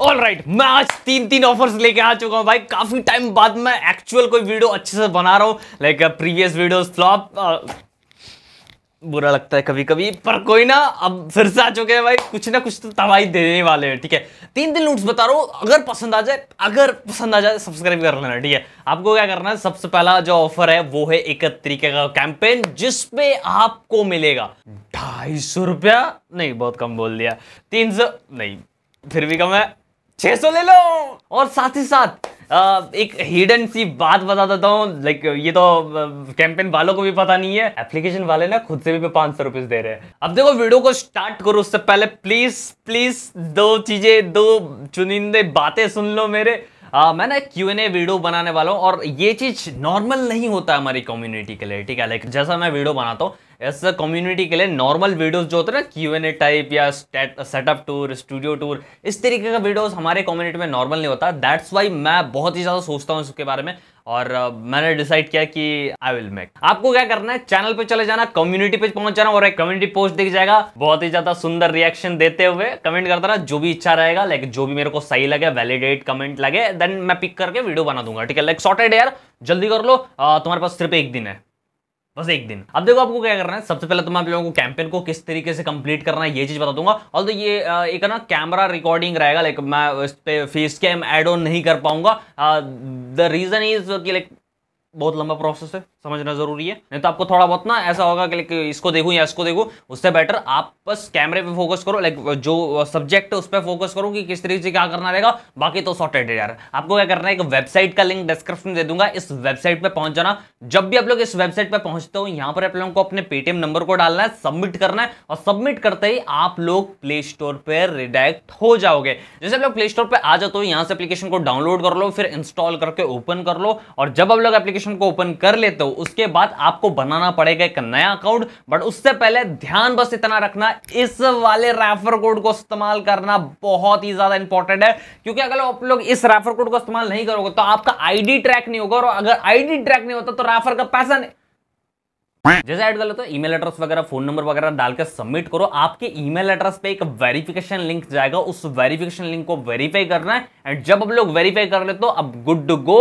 all right right, मैं आज तीन तीन ऑफर्स लेके आ चुका हूँ भाई काफी टाइम बाद मैं एक्चुअल कोई वीडियो अच्छे से बना रहा हूँ लाइक प्रीवियस वीडियो फ्लॉप बुरा लगता है कभी कभी पर कोई ना अब फिर से आ चुके हैं भाई कुछ ना कुछ तो तबाही देने वाले हैं ठीक है तीन दिन लूट्स बता रहा हूँ अगर पसंद आ जाए अगर पसंद आ जाए सब्सक्राइब तो कर लेना ठीक है आपको क्या करना है सबसे पहला जो ऑफर है वो है एक तरीके का कैंपेन जिसपे आपको मिलेगा ढाई सौ रुपया नहीं बहुत कम बोल दिया तीन सौ नहीं फिर भी कम है सौ ले लो और साथ ही साथ एक हिडन सी बात बता देता हूँ लाइक ये तो कैंपेन वालों को भी पता नहीं है एप्लीकेशन वाले ना खुद से भी पाँच सौ रुपीज दे रहे हैं अब देखो वीडियो को स्टार्ट करो उससे पहले प्लीज प्लीज दो चीजें दो चुनिंदे बातें सुन लो मेरे आ, मैं ना क्यू एन ए वीडियो बनाने वाला हूँ और ये चीज नॉर्मल नहीं होता हमारी कम्युनिटी के लिए ठीक है लाइक जैसा मैं वीडियो बनाता हूँ ऐसा कम्युनिटी के लिए नॉर्मल वीडियोस जो होते हैं ना क्यू एन ए टाइप या सेटअप टूर स्टूडियो टूर इस तरीके का वीडियोस हमारे कम्युनिटी में नॉर्मल नहीं होता दैट्स वाई मैं बहुत ही ज़्यादा सोचता हूँ इसके बारे में और मैंने डिसाइड किया कि आई विल मेक आपको क्या करना है चैनल पे चले जाना कम्युनिटी पे पहुंच जाना और एक कम्युनिटी पोस्ट दिख जाएगा बहुत ही ज्यादा सुंदर रिएक्शन देते हुए कमेंट करता ना जो भी इच्छा रहेगा लाइक जो भी मेरे को सही लगे वैलिडेट कमेंट लगे देन मैं पिक करके वीडियो बना दूंगा ठीक है लाइक सॉर्टेड यार जल्दी कर लो तुम्हारे पास सिर्फ एक दिन है बस एक दिन अब देखो आपको क्या करना है सबसे पहले तो मैं आप लोगों को कैंपेन को किस तरीके से कंप्लीट करना है ये चीज बता दूंगा और तो ये एक ना कैमरा रिकॉर्डिंग रहेगा लाइक मैं इस पर फेस कैम एड ऑन नहीं कर पाऊंगा द रीजन इज कि लाइक बहुत लंबा प्रोसेस है समझना जरूरी है नहीं तो आपको थोड़ा बहुत ना ऐसा होगा कि इसको देखूं या इसको देखूं उससे बेटर आप बस कैमरे पे फोकस करो लाइक जो सब्जेक्ट है उस पर फोकस करो कि किस तरीके से क्या करना रहेगा बाकी तो सॉर्टेड है यार आपको क्या करना है एक वेबसाइट का लिंक डिस्क्रिप्शन दे दूंगा इस वेबसाइट पर पहुंच जाना जब भी आप लोग इस वेबसाइट पर पहुंचते हो यहाँ पर आप लोगों को अपने पेटीएम नंबर को डालना है सबमिट करना है और सबमिट करते ही आप लोग प्ले स्टोर पर रिडायरेक्ट हो जाओगे जैसे आप लोग प्ले स्टोर पर आ जाते हो यहाँ से एप्लीकेशन को डाउनलोड कर लो फिर इंस्टॉल करके ओपन कर लो और जब आप लोग एप्लीकेशन एप्लीकेशन को ओपन कर लेते हो उसके बाद आपको बनाना पड़ेगा एक नया अकाउंट बट उससे पहले ध्यान बस इतना रखना इस वाले रेफर कोड को इस्तेमाल करना बहुत ही ज्यादा इंपॉर्टेंट है क्योंकि अगर आप लोग इस रेफर कोड को इस्तेमाल नहीं करोगे तो आपका आईडी ट्रैक नहीं होगा और अगर आईडी ट्रैक नहीं होता तो रेफर का पैसा नहीं जैसे ऐड कर लो तो ईमेल एड्रेस वगैरह फोन नंबर वगैरह डालकर सबमिट करो आपके ईमेल एड्रेस पे एक वेरिफिकेशन लिंक जाएगा उस वेरिफिकेशन लिंक को वेरीफाई करना है एंड जब आप लोग वेरीफाई कर ले तो अब good to go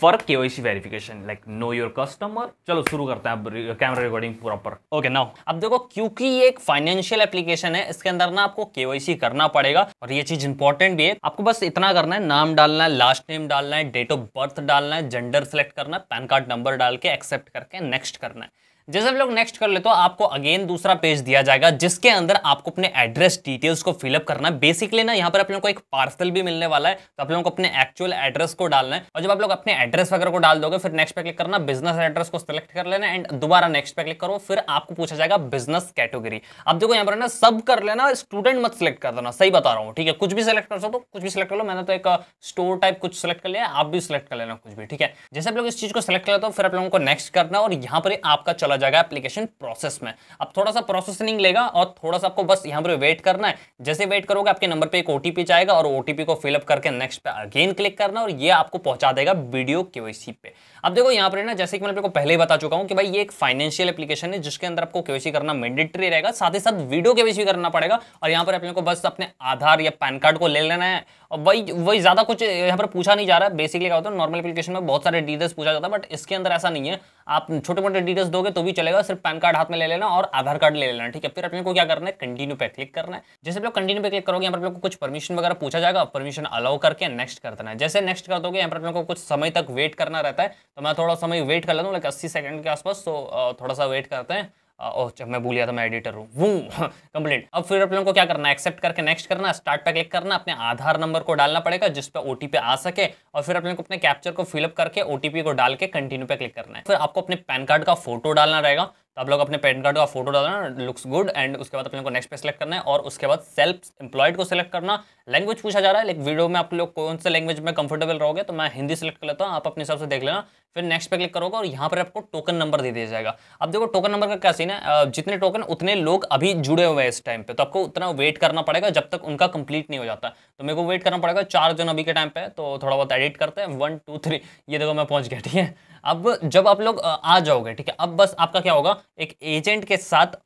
for K verification like know your customer चलो शुरू करते हैं अब camera recording proper okay now अब देखो क्योंकि ये एक फाइनेंशियल एप्लीकेशन है इसके अंदर ना आपको के करना पड़ेगा और ये चीज इंपॉर्टेंट भी है आपको बस इतना करना है नाम डालना है लास्ट नेम डालना है डेट ऑफ बर्थ डालना है जेंडर सेलेक्ट करना है पैन कार्ड नंबर डाल के एक्सेप्ट करके नेक्स्ट करना है जैसे आप लोग नेक्स्ट कर लेते हो आपको अगेन दूसरा पेज दिया जाएगा जिसके अंदर आपको अपने एड्रेस डिटेल्स को फिलअप करना है बेसिकली ना यहाँ पर आप लोगों को एक पार्सल भी मिलने वाला है तो आप लोगों को अपने एक्चुअल एड्रेस को डालना है और जब आप लोग अपने एड्रेस वगैरह को डाल दोगे फिर नेक्स्ट पे क्लिक करना बिजनेस एड्रेस को सिलेक्ट कर लेना एंड दोबारा नेक्स्ट पे क्लिक करो फिर आपको पूछा जाएगा बिजनेस कैटेगरी अब देखो यहाँ पर ना सब कर लेना स्टूडेंट मत सिलेक्ट कर देना सही बता रहा हूँ ठीक है कुछ भी सिलेक्ट कर सकते कुछ भी सिलेक्ट कर लो मैंने तो एक स्टोर uh, टाइप कुछ सिलेक्ट कर लिया आप भी सिलेक्ट कर लेना कुछ भी ठीक है जैसे आप लोग इस चीज को सिलेक्ट कर लेते हो फिर आप लोगों को नेक्स्ट करना और यहाँ पर आपका चला आ जाएगा एप्लीकेशन प्रोसेस में अब थोड़ा सा प्रोसेसिंग लेगा और थोड़ा सा आपको बस यहाँ पर वेट करना है जैसे वेट करोगे आपके नंबर पर एक ओटीपी जाएगा और ओटीपी को फिलअप करके नेक्स्ट पे अगेन क्लिक करना और ये आपको पहुंचा देगा वीडियो केवाईसी पे अब देखो यहाँ पर ना जैसे कि मैं आपको पहले ही बता चुका हूँ कि भाई ये एक फाइनेंशियल एप्लीकेशन है जिसके अंदर आपको केवाईसी करना मैंडेटरी रहेगा साथ ही साथ वीडियो केवाईसी करना पड़ेगा और यहाँ पर अपने को बस अपने आधार या पैन कार्ड को ले लेना है और वही वही ज़्यादा कुछ यहाँ पर पूछा नहीं जा रहा है बेसिकली क्या होता है नॉर्मल एप्लीकेशन में बहुत सारे डिटेल्स पूछा जाता है बट इसके अंदर ऐसा नहीं है आप छोटे मोटे डिटेल्स दोगे तो भी चलेगा सिर्फ पैन कार्ड हाथ में ले लेना और आधार कार्ड ले लेना ठीक है फिर अपने को क्या करना है कंटिन्यू पे क्लिक करना है जैसे आप लोग कंटिन्यू पे क्लिक करोगे यहाँ पर आप को कुछ परमिशन वगैरह पूछा जाएगा परमिशन अलाउ करके नेक्स्ट कर देना है जैसे नेक्स्ट कर दोगे यहाँ पर अपने को कुछ समय तक वेट करना रहता है तो मैं थोड़ा समय वेट कर लेता हूँ लाइक अस्सी सेकंड के आसपास तो थोड़ा सा वेट करते हैं और मैं भूल गया था मैं एडिटर हूँ वो कंप्लीट अब फिर अपने को क्या करना एक्सेप्ट करके नेक्स्ट करना स्टार्ट पे क्लिक करना अपने आधार नंबर को डालना पड़ेगा जिस पे ओ आ सके और फिर अपने को अपने कैप्चर को फिलअप करके ओटीपी को डाल के कंटिन्यू पे क्लिक करना है फिर आपको अपने पैन कार्ड का फोटो डालना रहेगा तो आप लोग अपने पैन कार्ड का फोटो डालना लुक्स गुड एंड उसके बाद अपने को नेक्स्ट पे सिलेक्ट करना है और उसके बाद सेल्फ एम्प्लॉयड को सिलेक्ट करना लैंग्वेज पूछा जा रहा है लाइक वीडियो में आप लोग कौन से लैंग्वेज में कंफर्टेबल रहोगे तो मैं हिंदी सेलेक्ट कर लेता हूँ आप अपने हिसाब से देख लेना फिर नेक्स्ट पे क्लिक करोगे और यहाँ पर आपको टोकन नंबर दे दिया जाएगा अब देखो टोकन नंबर का क्या सीन है जितने टोकन उतने लोग अभी जुड़े हुए हैं इस टाइम पे तो आपको उतना वेट करना पड़ेगा जब तक उनका कंप्लीट नहीं हो जाता तो मेरे को वेट करना पड़ेगा चार जन अभी के टाइम पे तो थोड़ा बहुत एडिट करते हैं वन टू थ्री ये देखो मैं पहुँच गया ठीक है अब जब आप लोग आ जाओगे ठीक है अब बस आपका क्या होगा एक एजेंट के साथ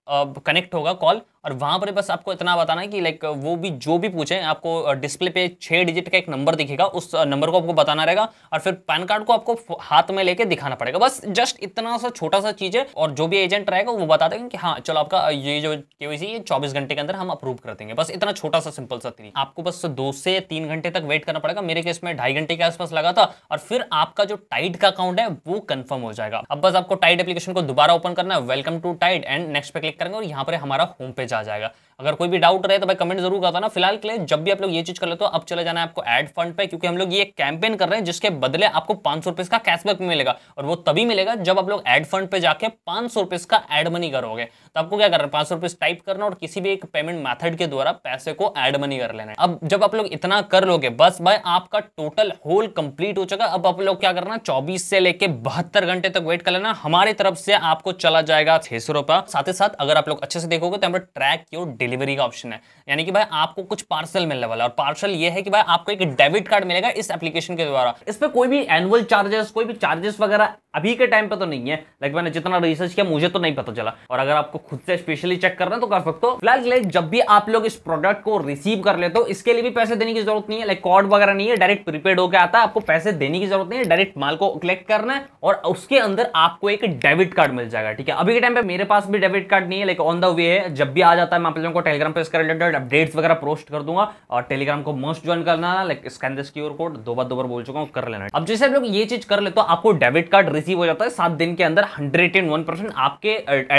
कनेक्ट होगा कॉल और वहाँ पर बस आपको इतना बताना है कि लाइक वो भी जो भी पूछें आपको डिस्प्ले पे छः डिजिट का एक नंबर दिखेगा उस नंबर को आपको बताना रहेगा और फिर पैन कार्ड को आपको हाथ में लेके दिखाना पड़ेगा बस जस्ट इतना सा छोटा सा चीज़ है और जो भी एजेंट रहेगा वो बता देगा कि हाँ चलो आपका ये जो के ये चौबीस घंटे के अंदर हम अप्रूव कर देंगे बस इतना छोटा सा सिंपल सा थी आपको बस दो से तीन घंटे तक वेट करना पड़ेगा मेरे केस में ढाई घंटे के आसपास लगा था और फिर आपका जो टाइट का अकाउंट है वो कन्फर्म हो जाएगा अब बस आपको टाइट एप्लीकेशन को दोबारा ओपन करना है welcome to Tide and next पे क्लिक करेंगे और यहाँ पर हमारा होम पेज मैसेज आ जाएगा अगर कोई भी डाउट रहे तो भाई कमेंट जरूर करता ना फिलहाल के लिए जब भी आप लोग ये चीज कर लेते हो अब चले जाना है आपको एड फंड पे क्योंकि हम लोग ये कैंपेन कर रहे हैं जिसके बदले आपको पांच सौ का कैशबैक मिलेगा और वो तभी मिलेगा जब आप लोग एड फंड पे जाके पांच सौ का एड मनी करोगे तो आपको क्या करना है पांच सौ टाइप करना और किसी भी एक पेमेंट मैथड के द्वारा पैसे को एड मनी कर लेना अब जब आप लोग इतना कर लोगे बस भाई आपका टोटल होल कंप्लीट हो चुका अब आप लोग क्या करना चौबीस से लेके बहत्तर घंटे तक वेट कर लेना हमारी तरफ से आपको चला जाएगा छह सौ साथ ही साथ अगर आप लोग अच्छे से देखोगे तो हम लोग ट्रैक योर डिलीवरी का ऑप्शन है यानी कि भाई आपको कुछ पार्सल मिलने वाला और पार्सल ये है कि भाई आपको एक डेबिट कार्ड मिलेगा इस एप्लीकेशन के द्वारा इस पर कोई भी एनुअल चार्जेस कोई भी चार्जेस वगैरह अभी के टाइम पे तो नहीं है लाइक मैंने जितना रिसर्च किया मुझे तो नहीं पता चला और अगर आपको खुद से स्पेशली चेक करना है तो कर सकते हो फिलहाल जब भी आप लोग इस प्रोडक्ट को रिसीव कर लेते हो इसके लिए भी पैसे देने की जरूरत नहीं है लाइक कॉर्ड वगैरह नहीं है डायरेक्ट प्रीपेड होकर आता है आपको पैसे देने की जरूरत नहीं है डायरेक्ट माल को कलेक्ट करना है और उसके अंदर आपको एक डेबिट कार्ड मिल जाएगा ठीक है अभी के टाइम पे मेरे पास भी डेबिट कार्ड नहीं है लाइक ऑन द वे है जब भी आ जाता है मैं आप लोगों को टेलीग्राम पर इसके रिलेटेड अपडेट्स वगैरह पोस्ट कर दूंगा और टेलीग्राम को मस्ट ज्वाइन करना like scan this QR code दो बार दो बार बोल चुका हूँ कर लेना अब जैसे आप लोग ये चीज कर ले तो आपको डेबिट कार्ड रिसीव हो जाता है सात दिन के अंदर हंड्रेड एंड वन परसेंट आपके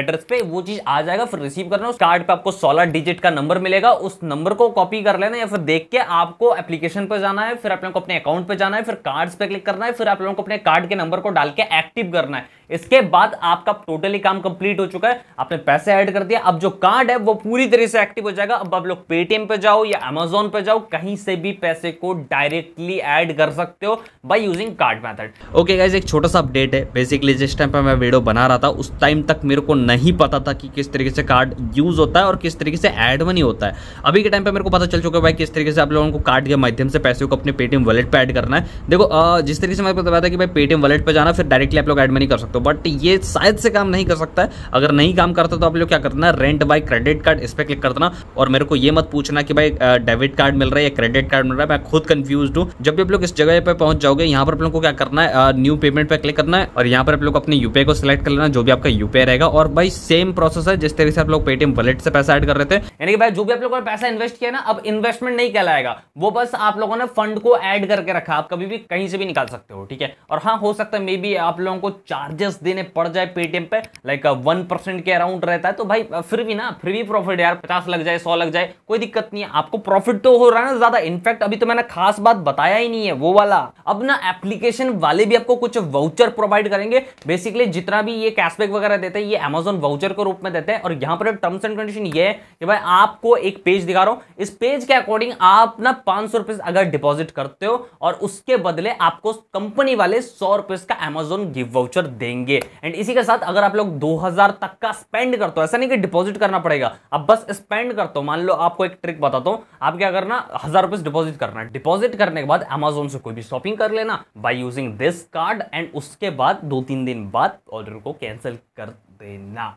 एड्रेस पे वो चीज आ जाएगा फिर रिसीव करना उस कार्ड पे आपको सोलह डिजिट का नंबर मिलेगा उस नंबर को कॉपी कर लेना या फिर देख के आपको एप्लीकेशन पर जाना है फिर आप लोगों को अपने अकाउंट पर जाना है फिर कार्ड पे क्लिक करना है फिर आप लोगों को अपने कार्ड के नंबर को डाल के एक्टिव करना है इसके बाद आपका टोटली काम कंप्लीट हो चुका है आपने पैसे ऐड कर दिया अब जो कार्ड है वो पूरी तरह से एक्टिव हो जाएगा अब आप लोग पेटीएम पे जाओ या अमेजोन पे जाओ कहीं से भी पैसे को डायरेक्टली ऐड कर सकते हो by using card method okay guys एक छोटा सा अपडेट है बेसिकली जिस टाइम पर मैं वीडियो बना रहा था उस टाइम तक मेरे को नहीं पता था कि किस तरीके से कार्ड यूज होता है और किस तरीके से एड मनी होता है अभी के टाइम पर मेरे को पता चल चुका है भाई किस तरीके से आप लोगों को कार्ड के माध्यम से पैसे को अपने पेटीएम वॉलेट पर ऐड करना है देखो जिस तरीके से मैं बताया था कि भाई पेटीएम वॉलेट पर जाना फिर डायरेक्टली आप लोग एड मनी कर सकते सकते हो बट ये शायद से काम नहीं कर सकता है अगर नहीं काम करता तो आप लोग क्या करना रेंट बाई क्रेडिट कार्ड इस पर क्लिक कर देना और मेरे को ये मत पूछना कि भाई डेबिट कार्ड मिल रहा है या क्रेडिट कार्ड मिल रहा है मैं खुद कंफ्यूज हूँ जब भी आप लोग इस जगह पर पहुंच जाओगे यहाँ पर आप लोग को क्या करना है न्यू पेमेंट पर क्लिक करना है और यहाँ पर आप लोग अपने यूपीआई को सिलेक्ट कर लेना जो भी आपका यूपीआई रहेगा और भाई सेम प्रोसेस है जिस तरीके से आप लोग पेटीएम वॉलेट से पैसा एड कर रहे थे यानी कि भाई जो भी आप लोगों ने पैसा इन्वेस्ट किया ना अब इन्वेस्टमेंट नहीं कहलाएगा वो बस आप लोगों ने फंड को एड करके रखा आप कभी भी कहीं से भी निकाल सकते हो ठीक है और हाँ हो सकता है मे बी आप लोगों को चार्जेस चार्जेस देने पड़ जाए पेटीएम पे लाइक वन परसेंट के अराउंड रहता है तो भाई uh, फिर भी ना फिर भी प्रॉफिट यार पचास लग जाए सौ लग जाए कोई दिक्कत नहीं है आपको प्रॉफिट तो हो रहा है ना ज्यादा इनफैक्ट अभी तो मैंने खास बात बताया ही नहीं है वो वाला अब ना एप्लीकेशन वाले भी आपको कुछ वाउचर प्रोवाइड करेंगे बेसिकली जितना भी ये कैशबैक वगैरह देते हैं ये अमेजोन वाउचर के रूप में देते हैं और यहाँ पर टर्म्स एंड कंडीशन ये है कि भाई आपको एक पेज दिखा रहा हूँ इस पेज के अकॉर्डिंग आप ना पांच सौ अगर डिपॉजिट करते हो और उसके बदले आपको कंपनी वाले सौ रुपीज का अमेजोन गिव वाउचर देंगे करेंगे एंड इसी के साथ अगर आप लोग 2000 तक का स्पेंड करते हो ऐसा नहीं कि डिपॉजिट करना पड़ेगा अब बस स्पेंड करते हो मान लो आपको एक ट्रिक बताता हूँ आप क्या करना हजार रुपीज डिपॉजिट करना डिपॉजिट करने के बाद अमेजोन से कोई भी शॉपिंग कर लेना by using this card and उसके बाद दो तीन दिन बाद ऑर्डर को कैंसिल कर देना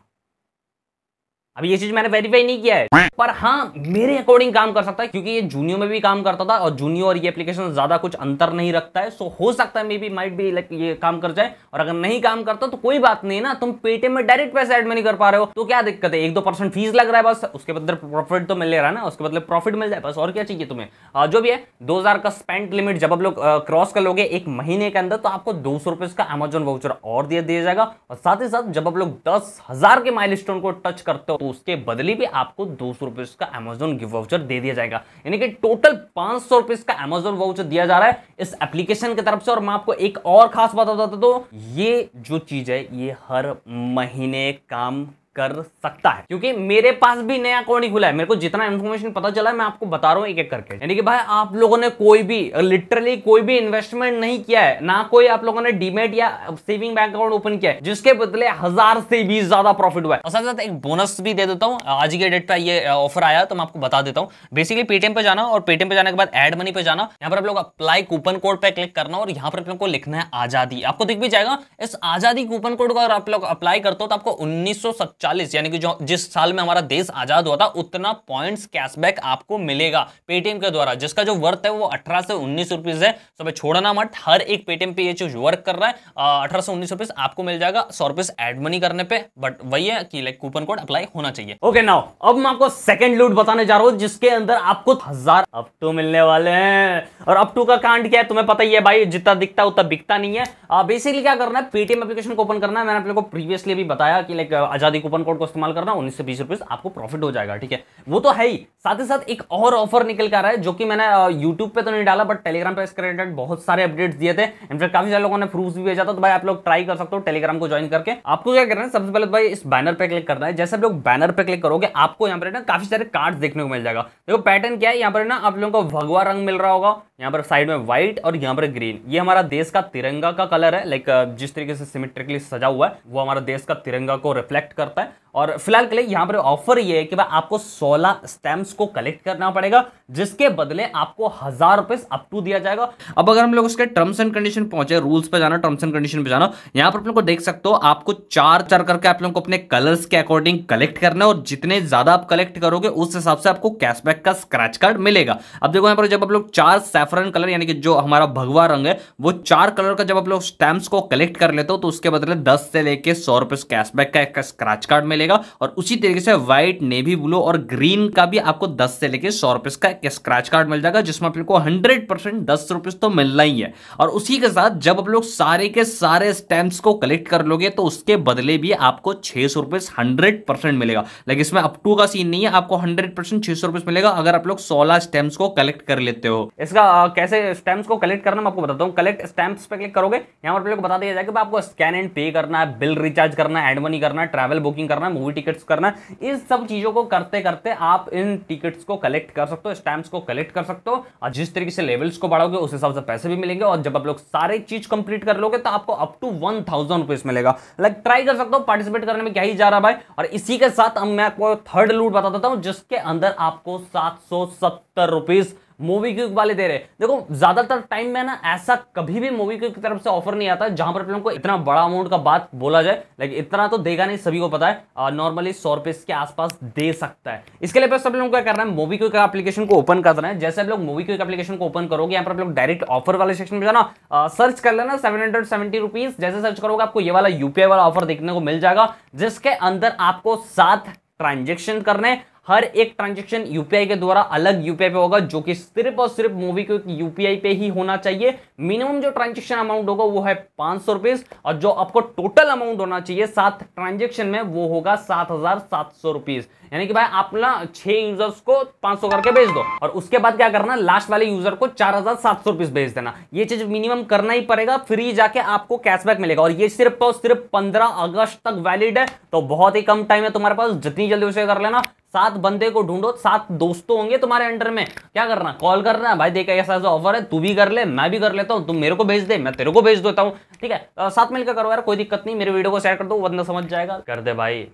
अभी ये चीज मैंने वेरीफाई नहीं किया है पर हाँ मेरे अकॉर्डिंग काम कर सकता है क्योंकि ये जूनियो में भी काम करता था और जूनियो और ये एप्लीकेशन ज्यादा कुछ अंतर नहीं रखता है सो हो सकता है मे बी माइट भी लाइक ये काम कर जाए और अगर नहीं काम करता तो कोई बात नहीं ना तुम पेटीएम में डायरेक्ट पैसे एड नहीं कर पा रहे हो तो क्या दिक्कत है एक दो परसेंट फीस लग रहा है बस उसके बदले प्रॉफिट तो मिल रहा है ना उसके बदले प्रॉफिट मिल जाए बस और क्या चाहिए तुम्हें जो भी है दो का स्पेंड लिमिट जब आप लोग क्रॉस कर लोगे एक महीने के अंदर तो आपको दो सौ का अमेजोन वाउचर और दिया दिया जाएगा और साथ ही साथ जब आप लोग दस हजार के माइल को टच करते हो उसके बदले भी आपको दो सौ रुपए का अमेजोन गिफ्ट वाउचर दे दिया जाएगा यानी कि टोटल पांच सौ रुपए का अमेजोन वाउचर दिया जा रहा है इस एप्लीकेशन की तरफ से और मैं आपको एक और खास बात बताता दो ये जो चीज़ है ये हर महीने काम कर सकता है क्योंकि मेरे पास भी नया अकाउंट ही खुला है मेरे को जितना इन्फॉर्मेशन पता चला है मैं आपको बता रहा हूँ एक एक करके यानी कि भाई आप लोगों ने कोई भी लिटरली कोई भी इन्वेस्टमेंट नहीं किया है ना कोई आप लोगों ने डीमेट या सेविंग बैंक अकाउंट ओपन किया है जिसके बदले हजार से भी ज्यादा प्रॉफिट हुआ है और साथ साथ एक बोनस भी दे देता हूँ आज के डेट पर ये ऑफर आया तो मैं आपको बता देता हूँ बेसिकली पेटीएम पे जाना और पेटीएम पे जाने के बाद एड मनी पे जाना यहाँ पर आप लोग अप्लाई कूपन कोड पे क्लिक करना और यहाँ पर आप लोग को लिखना है आजादी आपको दिख भी जाएगा इस आजादी कूपन कोड को अगर आप लोग अप्लाई करते हो तो आपको उन्नीस चालीस यानी कि जो जिस साल में हमारा देश आजाद हुआ था उतना पॉइंट्स कैशबैक आपको मिलेगा पेटीएम के द्वारा जिसका जो वर्थ है वो अठारह से उन्नीस रुपीज है तो भाई छोड़ना मत हर एक पेटीएम पे ये चीज वर्क कर रहा है अठारह से उन्नीस रुपीज आपको मिल जाएगा सौ रुपीज एड मनी करने पे बट वही है कि लाइक कूपन कोड अप्लाई होना चाहिए ओके नाउ अब मैं आपको सेकेंड लूट बताने जा रहा हूँ जिसके अंदर आपको हजार अप टू मिलने वाले हैं और अप टू का कांड क्या है तुम्हें पता ही है भाई जितना दिखता है उतना बिकता नहीं है बेसिकली क्या करना है पेटीएम एप्लीकेशन को ओपन करना है मैंने आप लोग को प्रीवियसली भी बताया कि लाइक आजादी कूपन कूपन कोड को इस्तेमाल करना उन्नीस से बीस रुपीज आपको प्रॉफिट हो जाएगा ठीक है वो तो है ही साथ ही साथ एक और ऑफर निकल कर रहा है जो कि मैंने यूट्यूब पे तो नहीं डाला बट टेलीग्राम पे इसके रिलेटेड बहुत सारे अपडेट्स दिए थे इनफेक्ट काफी सारे लोगों ने प्रूफ भी भेजा था तो भाई आप लोग ट्राई कर सकते हो टेलीग्राम को ज्वाइन करके आपको क्या करना है सबसे पहले तो भाई इस बैनर पे क्लिक करना है जैसे आप लोग बैनर पे क्लिक करोगे आपको यहाँ पर ना काफी सारे कार्ड देखने को मिल जाएगा देखो पैटर्न क्या है यहाँ पर ना आप लोगों को भगवा रंग मिल रहा होगा यहाँ पर साइड में व्हाइट और यहाँ पर ग्रीन ये हमारा देश का तिरंगा का कलर है लाइक जिस तरीके से सिमेट्रिकली सजा हुआ है वो हमारा देश का तिरंगा को रिफ्लेक्ट करता जाता है और फिलहाल के लिए यहां पर ऑफर ये है कि भाई आपको 16 स्टैम्प्स को कलेक्ट करना पड़ेगा जिसके बदले आपको हजार रुपए अप टू दिया जाएगा अब अगर हम लोग उसके टर्म्स एंड कंडीशन पहुंचे रूल्स पे जाना टर्म्स एंड कंडीशन पे जाना यहां पर आप लोग को देख सकते हो आपको चार चार करके आप लोग को अपने कलर्स के अकॉर्डिंग कलेक्ट करना है और जितने ज्यादा आप कलेक्ट करोगे उस हिसाब से आपको कैशबैक का स्क्रैच कार्ड मिलेगा अब देखो यहां पर जब आप लोग चार सेफरन कलर यानी कि जो हमारा भगवा रंग है वो चार कलर का जब आप लोग स्टैम्प्स को कलेक्ट कर लेते हो तो उसके बदले दस से लेकर सौ रुपए कैशबैक का स्क्रैच कार्ड मिलेगा और उसी तरीके से व्हाइट नेवी ब्लू और ग्रीन का भी आपको दस से लेकर सौ रुपए का एक स्क्रैच कार्ड मिल जाएगा जिसमें आपको हंड्रेड परसेंट दस रुपए तो मिलना ही है और उसी के साथ जब आप लोग सारे के सारे स्टैम्प्स को कलेक्ट कर लोगे तो उसके बदले भी आपको छह सौ रुपए हंड्रेड परसेंट मिलेगा लेकिन इसमें अप टू का सीन नहीं है आपको हंड्रेड परसेंट छह सौ रुपए मिलेगा अगर आप लोग सोलह स्टैम्प्स को कलेक्ट कर लेते हो इसका आ, कैसे स्टैम्प्स को कलेक्ट करना मैं आपको बताता हूँ कलेक्ट स्टैम्प्स पे क्लिक करोगे यहाँ पर आप लोग बता दिया जाएगा आपको स्कैन एंड पे करना है बिल रिचार्ज करना है एड मनी करना है ट्रैवल बुक बुकिंग करना है मूवी टिकट्स करना है इन सब चीज़ों को करते करते आप इन टिकट्स को कलेक्ट कर सकते हो स्टैम्प्स को कलेक्ट कर सकते हो और जिस तरीके से लेवल्स को बढ़ाओगे उस हिसाब से पैसे भी मिलेंगे और जब आप लोग सारे चीज़ कंप्लीट कर लोगे तो आपको up to one thousand rupees मिलेगा लाइक ट्राई कर सकते हो पार्टिसिपेट करने में क्या ही जा रहा भाई और इसी के साथ अब मैं आपको थर्ड लूट बता देता हूँ जिसके अंदर आपको सात सौ सत्तर रुपीज़ मूवी क्विक वाले दे रहे देखो ज्यादातर टाइम में ना ऐसा कभी भी मूवी क्विक की तरफ से ऑफर नहीं आता जहां पर फिल्म को इतना बड़ा अमाउंट का बात बोला जाए लाइक इतना तो देगा नहीं सभी को पता है नॉर्मली सौ रुपए के आसपास दे सकता है इसके लिए सब लोगों क्या करना है मूवी क्विक एप्लीकेशन को ओपन करना है जैसे आप लोग मूवी क्विक एप्लीकेशन को ओपन करोगे यहाँ पर आप लोग डायरेक्ट ऑफर वाले सेक्शन में जाना सर्च कर लेना सेवन हंड्रेड सेवेंटी रुपीज जैसे सर्च करोगे आपको ये वाला यूपीआई वाला ऑफर देखने को मिल जाएगा जिसके अंदर आपको सात ट्रांजेक्शन करने हर एक ट्रांजेक्शन यूपीआई के द्वारा अलग यूपीआई पे होगा जो कि सिर्फ और सिर्फ मूवी क्विक यूपीआई पे ही होना चाहिए मिनिमम जो ट्रांजेक्शन अमाउंट होगा वो है पांच सौ रुपीज और जो आपको टोटल अमाउंट होना चाहिए सात ट्रांजेक्शन में वो होगा सात हजार सात सौ रुपीज यानी कि भाई आप ना छह यूजर्स को पांच सौ करके भेज दो और उसके बाद क्या करना लास्ट वाले यूजर को चार हजार सात सौ रुपीज भेज देना ये चीज मिनिमम करना ही पड़ेगा फ्री जाके आपको कैशबैक मिलेगा और ये सिर्फ और सिर्फ पंद्रह अगस्त तक वैलिड है तो बहुत ही कम टाइम है तुम्हारे पास जितनी जल्दी उसे कर लेना सात बंदे को ढूंढो सात दोस्तों होंगे तुम्हारे अंडर में क्या करना कॉल करना भाई देखा ऐसा ऐसा ऑफर है तू भी कर ले मैं भी कर लेता हूँ तुम मेरे को भेज दे मैं तेरे को भेज देता हूँ ठीक है आ, साथ मिलकर करो यार कोई दिक्कत नहीं मेरे वीडियो को शेयर कर दो बंदा समझ जाएगा कर दे भाई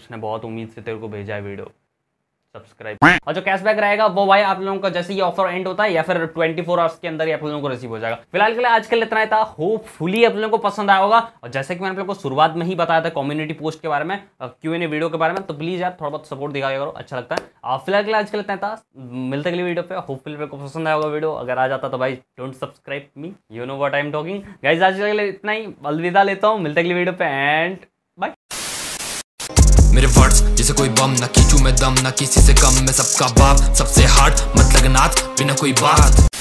उसने बहुत उम्मीद से तेरे को भेजा है वीडियो सब्सक्राइब और जो कैशबैक रहेगा वो भाई आप लोगों का जैसे ये ऑफर एंड होता है या फिर 24 फोर आवर्स के अंदर ही आप लोगों को रिसीव हो जाएगा फिलहाल के लिए आज के लिए इतना ही था होपफुली आप लोगों को पसंद आया होगा और जैसे कि मैंने आप लोगों को शुरुआत में ही बताया था कम्युनिटी पोस्ट के बारे में क्यू एन वीडियो के बारे में तो प्लीज यार थोड़ा बहुत सपोर्ट दिखाई करो अच्छा लगता है फिलहाल के लिए आज के लिए इतना था मिलते अगली वीडियो पे होपफुली मेरे को पसंद आया होगा वीडियो अगर आ जाता तो भाई don't subscribe me you know what I am talking guys आज के लिए इतना ही अलविदा लेता हूँ मिलते अगली वीडियो पे एंड बाई मेरे वर्ड्स कोई बम ना खींचू मैं दम ना किसी से कम मैं सबका बाप सबसे हार्ड मत मतलब लगनाथ बिना कोई बात